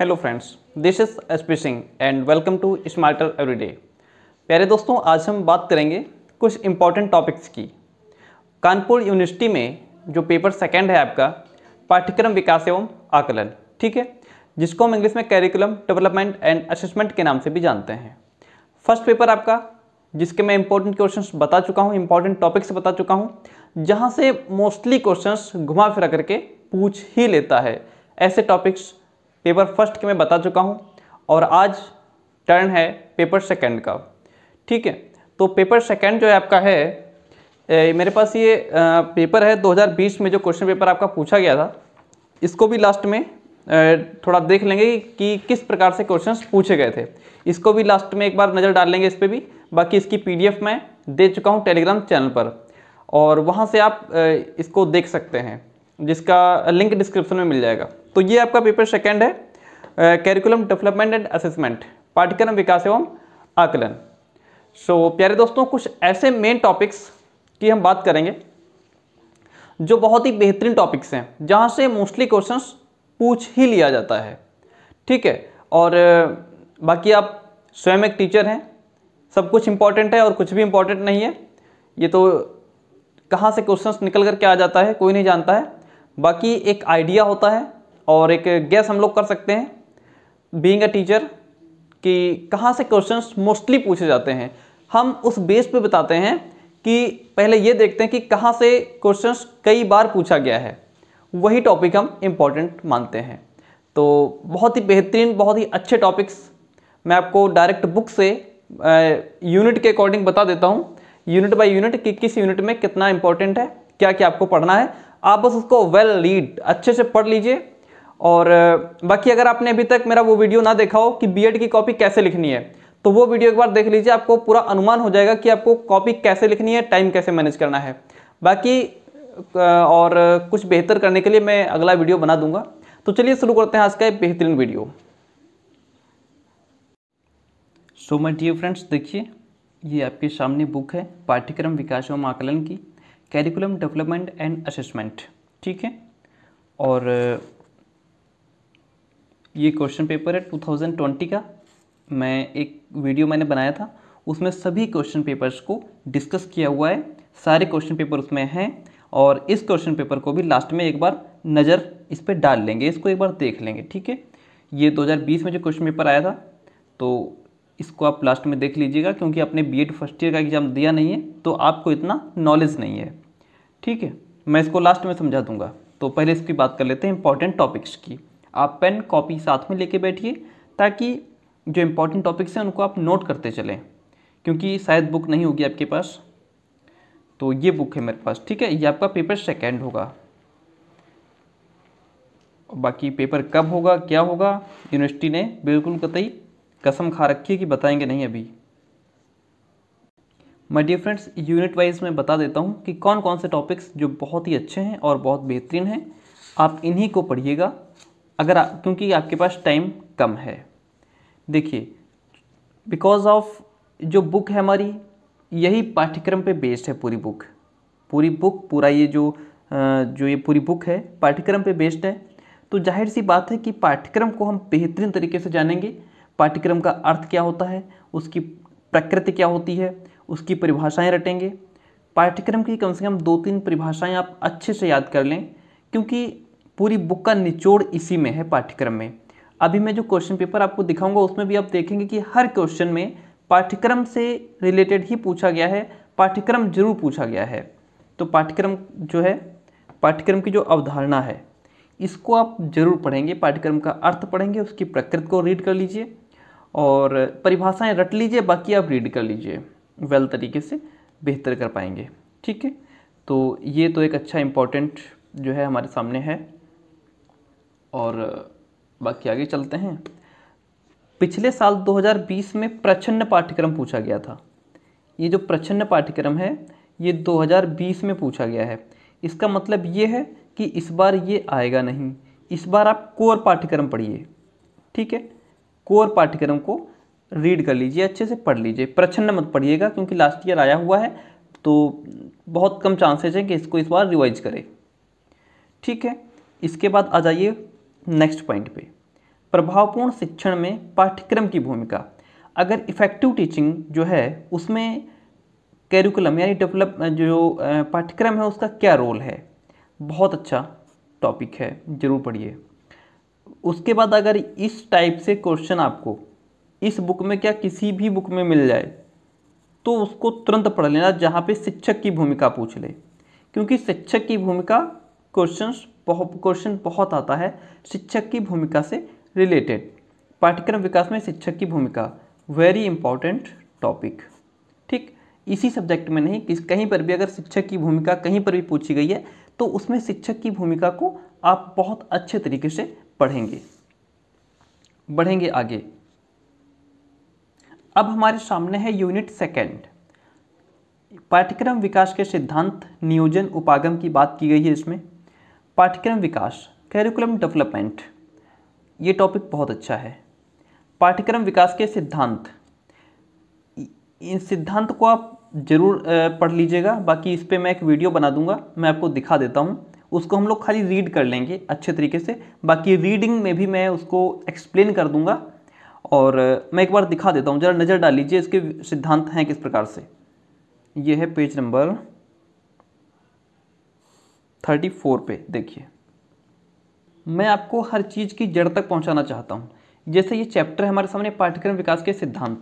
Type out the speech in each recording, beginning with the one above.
hello friends this is S P Singh and welcome to smarter everyday प्यारे दोस्तों आज हम बात करेंगे कुछ इम्पॉर्टेंट टॉपिक्स की कानपुर यूनिवर्सिटी में जो पेपर सेकंड है आपका पाठ्यक्रम विकास एवं आकलन ठीक है जिसको हम इंग्लिश में कैरिकुलम डेवलपमेंट एंड असेसमेंट के नाम से भी जानते हैं फर्स्ट पेपर आपका जिसके मैं इंपॉर्टेंट क्वेश्चन बता चुका हूँ इंपॉर्टेंट टॉपिक्स बता चुका हूँ जहाँ से मोस्टली क्वेश्चन घुमा फिरा करके पूछ ही लेता है ऐसे टॉपिक्स पेपर फर्स्ट के मैं बता चुका हूँ और आज टर्न है पेपर सेकेंड का ठीक है तो पेपर सेकेंड जो है आपका है ए, मेरे पास ये आ, पेपर है 2020 में जो क्वेश्चन पेपर आपका पूछा गया था इसको भी लास्ट में थोड़ा देख लेंगे कि किस प्रकार से क्वेश्चन पूछे गए थे इसको भी लास्ट में एक बार नज़र डाल लेंगे इस पर भी बाकी इसकी पी मैं दे चुका हूँ टेलीग्राम चैनल पर और वहाँ से आप इसको देख सकते हैं जिसका लिंक डिस्क्रिप्शन में मिल जाएगा तो ये आपका पेपर सेकेंड है कैरिकुलम डेवलपमेंट एंड असेसमेंट पाठ्यक्रम विकास एवं आकलन सो so, प्यारे दोस्तों कुछ ऐसे मेन टॉपिक्स की हम बात करेंगे जो बहुत ही बेहतरीन टॉपिक्स हैं जहाँ से मोस्टली क्वेश्चंस पूछ ही लिया जाता है ठीक है और बाकी आप स्वयं एक टीचर हैं सब कुछ इम्पॉर्टेंट है और कुछ भी इम्पॉर्टेंट नहीं है ये तो कहाँ से क्वेश्चंस निकल कर आ जाता है कोई नहीं जानता है बाकी एक आइडिया होता है और एक गैस हम लोग कर सकते हैं बींग अ टीचर कि कहाँ से क्वेश्चन मोस्टली पूछे जाते हैं हम उस बेस पे बताते हैं कि पहले ये देखते हैं कि कहाँ से क्वेश्चन कई बार पूछा गया है वही टॉपिक हम इम्पॉर्टेंट मानते हैं तो बहुत ही बेहतरीन बहुत ही अच्छे टॉपिक्स मैं आपको डायरेक्ट बुक से यूनिट के अकॉर्डिंग बता देता हूँ यूनिट बाय यूनिट कि किस यूनिट में कितना इंपॉर्टेंट है क्या क्या आपको पढ़ना है आप बस उसको वेल well रीड अच्छे से पढ़ लीजिए और बाकी अगर आपने अभी तक मेरा वो वीडियो ना देखा हो कि बीएड की कॉपी कैसे लिखनी है तो वो वीडियो एक बार देख लीजिए आपको पूरा अनुमान हो जाएगा कि आपको कॉपी कैसे लिखनी है टाइम कैसे मैनेज करना है बाकी और कुछ बेहतर करने के लिए मैं अगला वीडियो बना दूंगा तो चलिए शुरू करते हैं आज का बेहतरीन video so my dear friends देखिए ये आपके सामने बुक है पाठ्यक्रम विकास एवं आकलन की कैरिकुलम डेवलपमेंट एंड असेसमेंट ठीक है और ये क्वेश्चन पेपर है 2020 का मैं एक वीडियो मैंने बनाया था उसमें सभी क्वेश्चन पेपर्स को डिस्कस किया हुआ है सारे क्वेश्चन पेपर उसमें हैं और इस क्वेश्चन पेपर को भी लास्ट में एक बार नज़र इस पर डाल लेंगे इसको एक बार देख लेंगे ठीक है ये 2020 में जो क्वेश्चन पेपर आया था तो इसको आप लास्ट में देख लीजिएगा क्योंकि आपने बी एड फर्स्ट ईयर का एग्ज़ाम दिया नहीं है तो आपको इतना नॉलेज नहीं है ठीक है मैं इसको लास्ट में समझा दूंगा तो पहले इसकी बात कर लेते हैं इंपॉर्टेंट टॉपिक्स की आप पेन कॉपी साथ में लेके बैठिए ताकि जो इम्पोर्टेंट टॉपिक्स हैं उनको आप नोट करते चलें क्योंकि शायद बुक नहीं होगी आपके पास तो ये बुक है मेरे पास ठीक है ये आपका पेपर सेकेंड होगा बाकी पेपर कब होगा क्या होगा यूनिवर्सिटी ने बिल्कुल कतई कसम खा रखी है कि बताएंगे नहीं अभी मैं डियर फ्रेंड्स यूनिट वाइज मैं बता देता हूँ कि कौन कौन से टॉपिक्स जो बहुत ही अच्छे हैं और बहुत बेहतरीन हैं आप इन्हीं को पढ़िएगा अगर क्योंकि आपके पास टाइम कम है देखिए बिकॉज ऑफ जो बुक है हमारी यही पाठ्यक्रम पे बेस्ड है पूरी बुक पूरी बुक पूरा ये जो जो ये पूरी बुक है पाठ्यक्रम पे बेस्ड है तो जाहिर सी बात है कि पाठ्यक्रम को हम बेहतरीन तरीके से जानेंगे पाठ्यक्रम का अर्थ क्या होता है उसकी प्रकृति क्या होती है उसकी परिभाषाएं रटेंगे पाठ्यक्रम की कम से कम दो तीन परिभाषाएं आप अच्छे से याद कर लें क्योंकि पूरी बुक का निचोड़ इसी में है पाठ्यक्रम में अभी मैं जो क्वेश्चन पेपर आपको दिखाऊंगा उसमें भी आप देखेंगे कि हर क्वेश्चन में पाठ्यक्रम से रिलेटेड ही पूछा गया है पाठ्यक्रम जरूर पूछा गया है तो पाठ्यक्रम जो है पाठ्यक्रम की जो अवधारणा है इसको आप जरूर पढ़ेंगे पाठ्यक्रम का अर्थ पढ़ेंगे उसकी प्रकृति को रीड कर लीजिए और परिभाषाएं रट लीजिए बाकी आप रीड कर लीजिए वेल तरीके से बेहतर कर पाएंगे ठीक है तो ये तो एक अच्छा इम्पॉर्टेंट जो है हमारे सामने है और बाकी आगे चलते हैं पिछले साल 2020 में प्रछन्न पाठ्यक्रम पूछा गया था ये जो प्रछन्न पाठ्यक्रम है ये 2020 में पूछा गया है इसका मतलब ये है कि इस बार ये आएगा नहीं इस बार आप कोर पाठ्यक्रम पढ़िए ठीक है कोर पाठ्यक्रम को रीड कर लीजिए अच्छे से पढ़ लीजिए प्रछन्न मत पढ़िएगा क्योंकि लास्ट ईयर आया हुआ है तो बहुत कम चांसेज हैं कि इसको इस बार रिवाइज करें ठीक है इसके बाद आ जाइए नेक्स्ट पॉइंट पे प्रभावपूर्ण शिक्षण में पाठ्यक्रम की भूमिका अगर इफ़ेक्टिव टीचिंग जो है उसमें कैरिकुलम यानी डेवलप जो पाठ्यक्रम है उसका क्या रोल है बहुत अच्छा टॉपिक है ज़रूर पढ़िए उसके बाद अगर इस टाइप से क्वेश्चन आपको इस बुक में क्या किसी भी बुक में मिल जाए तो उसको तुरंत पढ़ लेना जहाँ पे शिक्षक की भूमिका पूछ ले क्योंकि शिक्षक की भूमिका क्वेश्चंस बहुत क्वेश्चन बहुत आता है शिक्षक की भूमिका से रिलेटेड पाठ्यक्रम विकास में शिक्षक की भूमिका वेरी इंपॉर्टेंट टॉपिक ठीक इसी सब्जेक्ट में नहीं किस कहीं पर भी अगर शिक्षक की भूमिका कहीं पर भी पूछी गई है तो उसमें शिक्षक की भूमिका को आप बहुत अच्छे तरीके से पढ़ेंगे बढ़ेंगे आगे अब हमारे सामने है यूनिट सेकेंड पाठ्यक्रम विकास के सिद्धांत नियोजन उपागम की बात की गई है इसमें पाठ्यक्रम विकास कैरिकुलम डेवलपमेंट ये टॉपिक बहुत अच्छा है पाठ्यक्रम विकास के सिद्धांत इन सिद्धांत को आप ज़रूर पढ़ लीजिएगा बाकी इस पर मैं एक वीडियो बना दूंगा मैं आपको दिखा देता हूँ उसको हम लोग खाली रीड कर लेंगे अच्छे तरीके से बाकी रीडिंग में भी मैं उसको एक्सप्लेन कर दूंगा और मैं एक बार दिखा देता हूँ ज़रा नज़र डाल लीजिए इसके सिद्धांत हैं किस प्रकार से ये है पेज नंबर थर्टी फोर पे देखिए मैं आपको हर चीज़ की जड़ तक पहुंचाना चाहता हूं जैसे ये चैप्टर है हमारे सामने पाठ्यक्रम विकास के सिद्धांत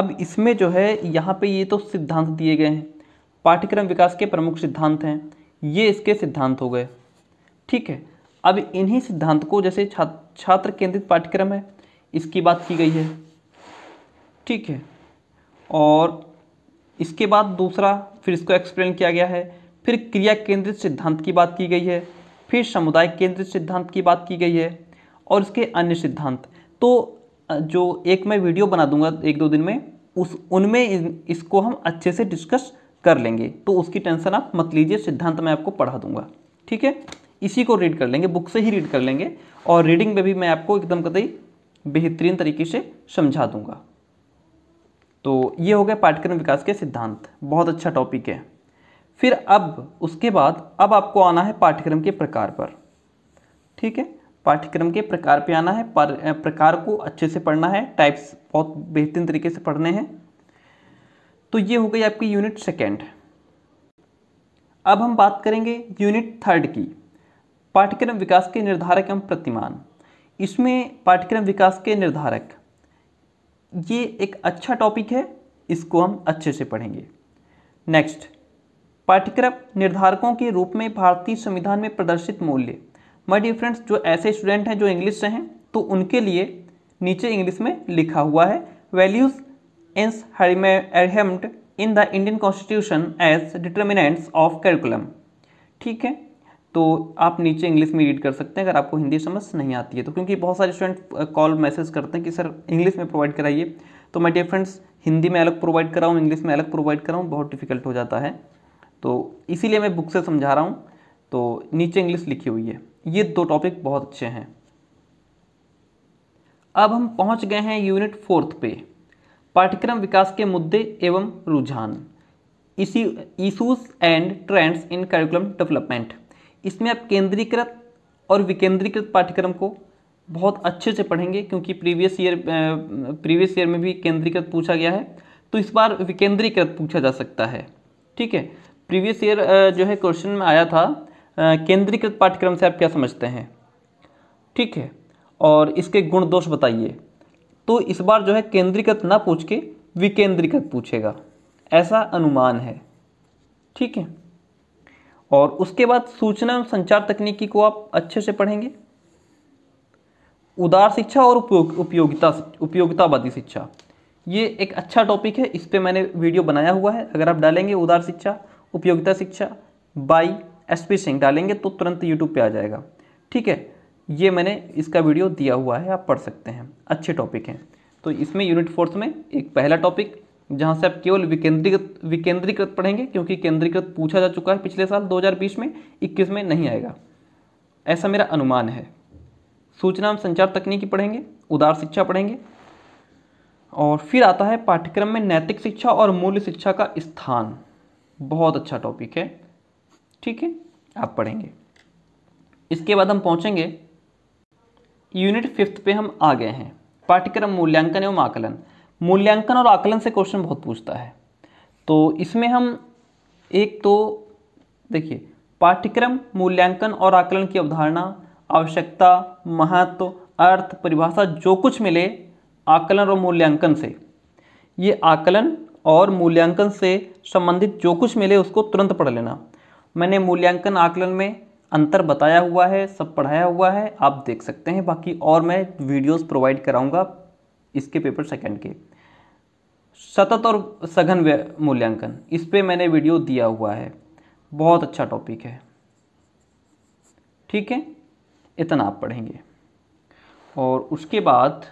अब इसमें जो है यहाँ पे ये तो सिद्धांत दिए गए हैं पाठ्यक्रम विकास के प्रमुख सिद्धांत हैं ये इसके सिद्धांत हो गए ठीक है अब इन्हीं सिद्धांत को जैसे छा, छात्र केंद्रित पाठ्यक्रम है इसकी बात की गई है ठीक है और इसके बाद दूसरा फिर इसको एक्सप्लेन किया गया है फिर क्रिया केंद्रित सिद्धांत की बात की गई है फिर समुदाय केंद्रित सिद्धांत की बात की गई है और इसके अन्य सिद्धांत तो जो एक मैं वीडियो बना दूंगा एक दो दिन में उस उनमें इसको हम अच्छे से डिस्कस कर लेंगे तो उसकी टेंशन आप मत लीजिए सिद्धांत मैं आपको पढ़ा दूंगा ठीक है इसी को रीड कर लेंगे बुक से ही रीड कर लेंगे और रीडिंग में भी मैं आपको एकदम कतई बेहतरीन तरीके से समझा दूंगा तो ये हो गया पाठ्यक्रम विकास के सिद्धांत बहुत अच्छा टॉपिक है फिर अब उसके बाद अब आपको आना है पाठ्यक्रम के प्रकार पर ठीक है पाठ्यक्रम के प्रकार पे आना है पर, प्रकार को अच्छे से पढ़ना है टाइप्स बहुत बेहतरीन तरीके से पढ़ने हैं तो ये हो गई आपकी यूनिट सेकेंड अब हम बात करेंगे यूनिट थर्ड की पाठ्यक्रम विकास के निर्धारक एवं प्रतिमान इसमें पाठ्यक्रम विकास के निर्धारक ये एक अच्छा टॉपिक है इसको हम अच्छे से पढ़ेंगे नेक्स्ट पाठ्यक्रम निर्धारकों के रूप में भारतीय संविधान में प्रदर्शित मूल्य माय डियर फ्रेंड्स जो ऐसे स्टूडेंट हैं जो इंग्लिश से हैं तो उनके लिए नीचे इंग्लिश में लिखा हुआ है values enshrined in the Indian constitution as determinants of curriculum ठीक है तो आप नीचे इंग्लिश में रीड कर सकते हैं अगर आपको हिंदी समझ नहीं आती है तो क्योंकि बहुत सारे स्टूडेंट कॉल मैसेज करते हैं कि सर इंग्लिश में प्रोवाइड कराइए तो मैं डियर फ्रेंड्स हिंदी में अलग प्रोवाइड कराऊँ इंग्लिश में अलग प्रोवाइड कराऊँ बहुत डिफिकल्ट हो जाता है तो इसीलिए मैं बुक से समझा रहा हूँ तो नीचे इंग्लिश लिखी हुई है ये दो टॉपिक बहुत अच्छे हैं अब हम पहुँच गए हैं यूनिट फोर्थ पे पाठ्यक्रम विकास के मुद्दे एवं रुझान इसी issues and trends in curriculum development इसमें आप केंद्रीकृत और विकेंद्रीकृत पाठ्यक्रम को बहुत अच्छे से पढ़ेंगे क्योंकि प्रीवियस ईयर प्रीवियस ईयर में भी केंद्रीकृत पूछा गया है तो इस बार विकेंद्रीकृत पूछा जा सकता है ठीक है प्रीवियस ईयर जो है क्वेश्चन में आया था केंद्रीकृत पाठ्यक्रम से आप क्या समझते हैं ठीक है और इसके गुण दोष बताइए तो इस बार जो है केंद्रीकृत ना पूछ के विकेंद्रीकृत पूछेगा ऐसा अनुमान है ठीक है और उसके बाद सूचना एवं संचार तकनीकी को आप अच्छे से पढ़ेंगे उदार शिक्षा और उपयोग उपयोगिता उपयोगितावादी शिक्षा ये एक अच्छा टॉपिक है इस पर मैंने वीडियो बनाया हुआ है अगर आप डालेंगे उदार शिक्षा उपयोगिता शिक्षा बाई एस पी सिंह डालेंगे तो तुरंत यूट्यूब पे आ जाएगा ठीक है ये मैंने इसका वीडियो दिया हुआ है आप पढ़ सकते हैं अच्छे टॉपिक हैं तो इसमें यूनिट फोर्थ में एक पहला टॉपिक जहाँ से आप केवल विकेंद्रीकृत विकेंद्रीकृत पढ़ेंगे क्योंकि केंद्रीकृत पूछा जा चुका है पिछले साल 2020 में 21 में नहीं आएगा ऐसा मेरा अनुमान है सूचना एवं संचार तकनीकी पढ़ेंगे उदार शिक्षा पढ़ेंगे और फिर आता है पाठ्यक्रम में नैतिक शिक्षा और मूल्य शिक्षा का स्थान बहुत अच्छा टॉपिक है ठीक है आप पढ़ेंगे इसके बाद हम पहुंचेंगे यूनिट फिफ्थ पे हम आ गए हैं पाठ्यक्रम मूल्यांकन एवं आकलन मूल्यांकन और आकलन से क्वेश्चन बहुत पूछता है तो इसमें हम एक तो देखिए पाठ्यक्रम मूल्यांकन और आकलन की अवधारणा आवश्यकता महत्व अर्थ परिभाषा जो कुछ मिले आकलन और मूल्यांकन से ये आकलन और मूल्यांकन से संबंधित जो कुछ मिले उसको तुरंत पढ़ लेना मैंने मूल्यांकन आकलन में अंतर बताया हुआ है सब पढ़ाया हुआ है आप देख सकते हैं बाकी और मैं वीडियोस प्रोवाइड कराऊंगा इसके पेपर सेकंड के सतत और सघन मूल्यांकन इस पर मैंने वीडियो दिया हुआ है बहुत अच्छा टॉपिक है ठीक है इतना आप पढ़ेंगे और उसके बाद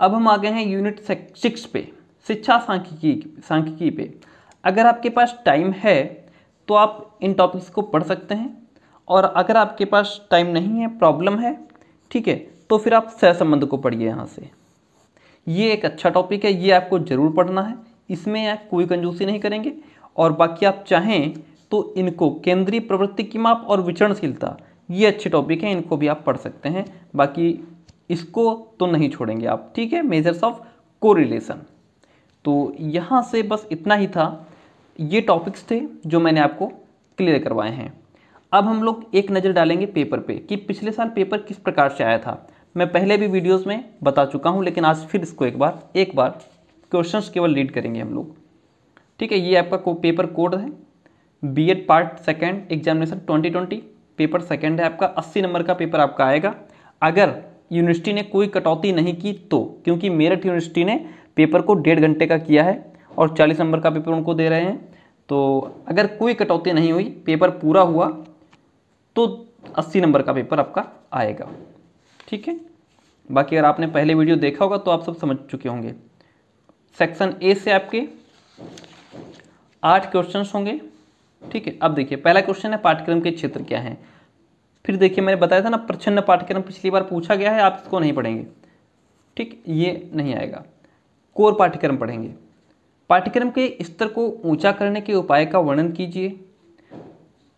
अब हम आ गए हैं यूनिट सिक्स पे शिक्षा सांख्यिकी सांख्यिकी पे अगर आपके पास टाइम है तो आप इन टॉपिक्स को पढ़ सकते हैं और अगर आपके पास टाइम नहीं है प्रॉब्लम है ठीक है तो फिर आप सहसंबंध को पढ़िए यहाँ से ये एक अच्छा टॉपिक है ये आपको ज़रूर पढ़ना है इसमें आप कोई कंजूसी नहीं करेंगे और बाकी आप चाहें तो इनको केंद्रीय प्रवृत्ति की माप और विचरणशीलता ये अच्छे टॉपिक हैं इनको भी आप पढ़ सकते हैं बाकी इसको तो नहीं छोड़ेंगे आप ठीक है मेजर्स ऑफ कोरिलेशन तो यहाँ से बस इतना ही था ये टॉपिक्स थे जो मैंने आपको क्लियर करवाए हैं अब हम लोग एक नज़र डालेंगे पेपर पे कि पिछले साल पेपर किस प्रकार से आया था मैं पहले भी वीडियोस में बता चुका हूँ लेकिन आज फिर इसको एक बार एक बार क्वेश्चंस केवल रीड करेंगे हम लोग ठीक है ये आपका को, पेपर कोड है B Ed part second examination 2020 paper second है आपका 80 नंबर का पेपर आपका आएगा अगर यूनिवर्सिटी ने कोई कटौती नहीं की तो क्योंकि मेरठ यूनिवर्सिटी ने पेपर को डेढ़ घंटे का किया है और चालीस नंबर का पेपर उनको दे रहे हैं तो अगर कोई कटौती नहीं हुई पेपर पूरा हुआ तो अस्सी नंबर का पेपर आपका आएगा ठीक है बाकी अगर आपने पहले वीडियो देखा होगा तो आप सब समझ चुके होंगे सेक्शन ए से आपके आठ क्वेश्चंस होंगे ठीक है अब देखिए पहला क्वेश्चन है पाठ्यक्रम के क्षेत्र क्या है फिर देखिए मैंने बताया था ना प्रचन्न पाठ्यक्रम पिछली बार पूछा गया है आप इसको नहीं पढ़ेंगे ठीक ये नहीं आएगा कोर पाठ्यक्रम पढ़ेंगे पाठ्यक्रम के स्तर को ऊंचा करने के उपाय का वर्णन कीजिए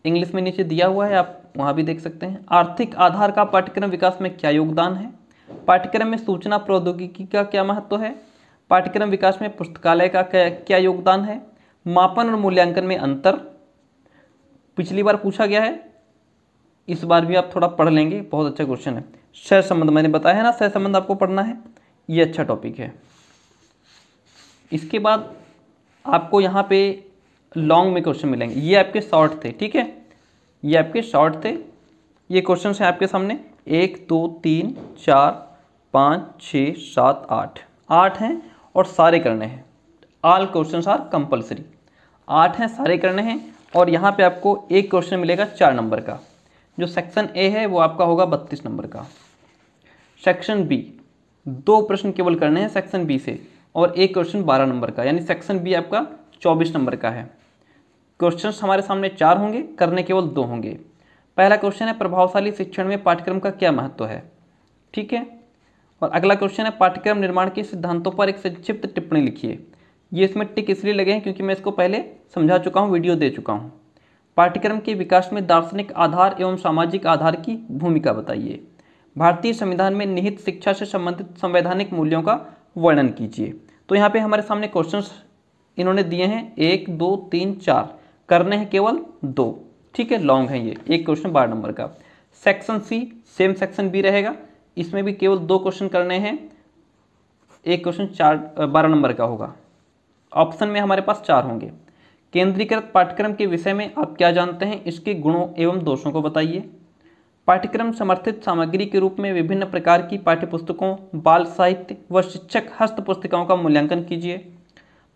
इंग्लिश में नीचे दिया हुआ है आप वहाँ भी देख सकते हैं आर्थिक आधार का पाठ्यक्रम विकास में क्या योगदान है पाठ्यक्रम में सूचना प्रौद्योगिकी का क्या महत्व है पाठ्यक्रम विकास में पुस्तकालय का क्या, क्या योगदान है मापन और मूल्यांकन में अंतर पिछली बार पूछा गया है इस बार भी आप थोड़ा पढ़ लेंगे बहुत अच्छा क्वेश्चन है सह संबंध मैंने बताया है ना सह संबंध आपको पढ़ना है ये अच्छा टॉपिक है इसके बाद आपको यहाँ पे लॉन्ग में क्वेश्चन मिलेंगे ये आपके शॉर्ट थे ठीक है ये आपके शॉर्ट थे ये क्वेश्चन हैं आपके सामने एक दो तीन चार पाँच छः सात आठ आठ हैं और सारे करने हैं आल क्वेश्चन आर कंपलसरी आठ हैं सारे करने हैं और यहाँ पे आपको एक क्वेश्चन मिलेगा चार नंबर का जो सेक्शन ए है वो आपका होगा बत्तीस नंबर का सेक्शन बी दो प्रश्न केवल करने हैं सेक्शन बी से और एक क्वेश्चन बारह नंबर का यानी सेक्शन बी आपका चौबीस नंबर का है क्वेश्चन हमारे सामने चार होंगे करने केवल दो होंगे पहला क्वेश्चन है प्रभावशाली शिक्षण में पाठ्यक्रम का क्या महत्व है ठीक है और अगला क्वेश्चन है पाठ्यक्रम निर्माण के सिद्धांतों पर एक संक्षिप्त टिप्पणी लिखिए ये इसमें टिक इसलिए लगे हैं क्योंकि मैं इसको पहले समझा चुका हूँ वीडियो दे चुका हूँ पाठ्यक्रम के विकास में दार्शनिक आधार एवं सामाजिक आधार की भूमिका बताइए भारतीय संविधान में निहित शिक्षा से संबंधित संवैधानिक मूल्यों का वर्णन कीजिए तो यहाँ पे हमारे सामने क्वेश्चन इन्होंने दिए हैं एक दो तीन चार करने हैं केवल दो ठीक है लॉन्ग है ये एक क्वेश्चन बारह नंबर का section C same section B रहेगा इसमें भी केवल दो क्वेश्चन करने हैं एक क्वेश्चन चार बारह नंबर का होगा ऑप्शन में हमारे पास चार होंगे केंद्रीकृत पाठ्यक्रम के विषय में आप क्या जानते हैं इसके गुणों एवं दोषों को बताइए पाठ्यक्रम समर्थित सामग्री के रूप में विभिन्न प्रकार की पाठ्यपुस्तकों बाल साहित्य व शिक्षक हस्त पुस्तिकाओं का मूल्यांकन कीजिए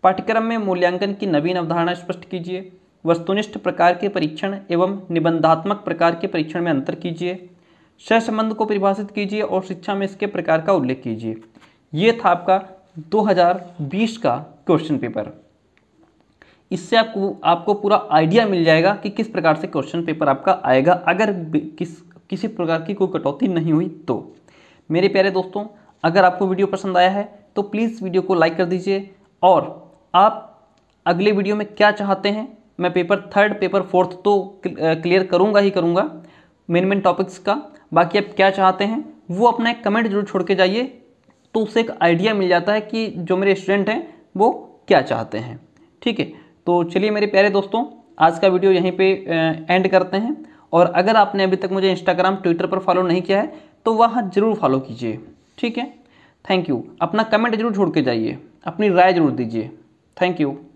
पाठ्यक्रम में मूल्यांकन की नवीन अवधारणा स्पष्ट कीजिए वस्तुनिष्ठ प्रकार के परीक्षण एवं निबंधात्मक प्रकार के परीक्षण में अंतर कीजिए संबंध को परिभाषित कीजिए और शिक्षा में इसके प्रकार का उल्लेख कीजिए ये था आपका 2020 का क्वेश्चन पेपर इससे आपको आपको पूरा आइडिया मिल जाएगा कि किस प्रकार से क्वेश्चन पेपर आपका आएगा अगर किस किसी प्रकार की कोई कटौती नहीं हुई तो मेरे प्यारे दोस्तों अगर आपको वीडियो पसंद आया है तो प्लीज़ वीडियो को लाइक कर दीजिए और आप अगले वीडियो में क्या चाहते हैं मैं पेपर थर्ड पेपर फोर्थ तो क्लियर करूँगा ही करूँगा मेन मेन टॉपिक्स का बाकी आप क्या चाहते हैं वो अपना एक कमेंट जरूर छोड़ के जाइए तो उससे एक आइडिया मिल जाता है कि जो मेरे स्टूडेंट हैं वो क्या चाहते हैं ठीक है तो चलिए मेरे प्यारे दोस्तों आज का वीडियो यहीं पे एंड करते हैं और अगर आपने अभी तक मुझे इंस्टाग्राम ट्विटर पर फॉलो नहीं किया है तो वहाँ ज़रूर फॉलो कीजिए ठीक है थैंक यू अपना कमेंट जरूर छोड़ के जाइए अपनी राय जरूर दीजिए थैंक यू